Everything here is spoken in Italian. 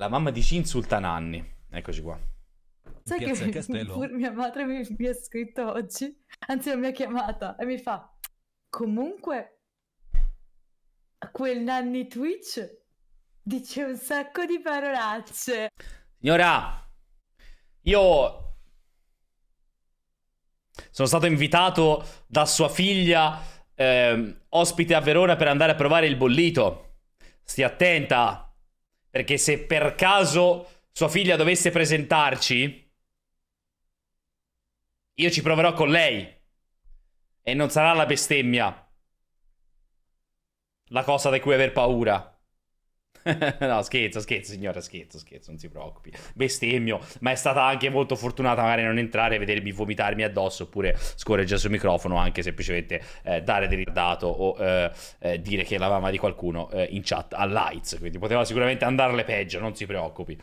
La mamma di Ci insulta Nanni. Eccoci qua. Sai Piazza che Castello. mia madre mi, mi ha scritto oggi, anzi non mi ha chiamata e mi fa comunque quel Nanni Twitch dice un sacco di parolacce. Signora, io sono stato invitato da sua figlia eh, ospite a Verona per andare a provare il bollito. Stia attenta. Perché se per caso sua figlia dovesse presentarci, io ci proverò con lei. E non sarà la bestemmia la cosa di cui aver paura. no, scherzo, scherzo, signora, scherzo, scherzo, non si preoccupi. Bestemmio, ma è stata anche molto fortunata magari non entrare e vedermi vomitarmi addosso oppure scorreggiare sul microfono, anche semplicemente eh, dare del dato o eh, eh, dire che è la mamma di qualcuno eh, in chat a lights, quindi poteva sicuramente andarle peggio, non si preoccupi.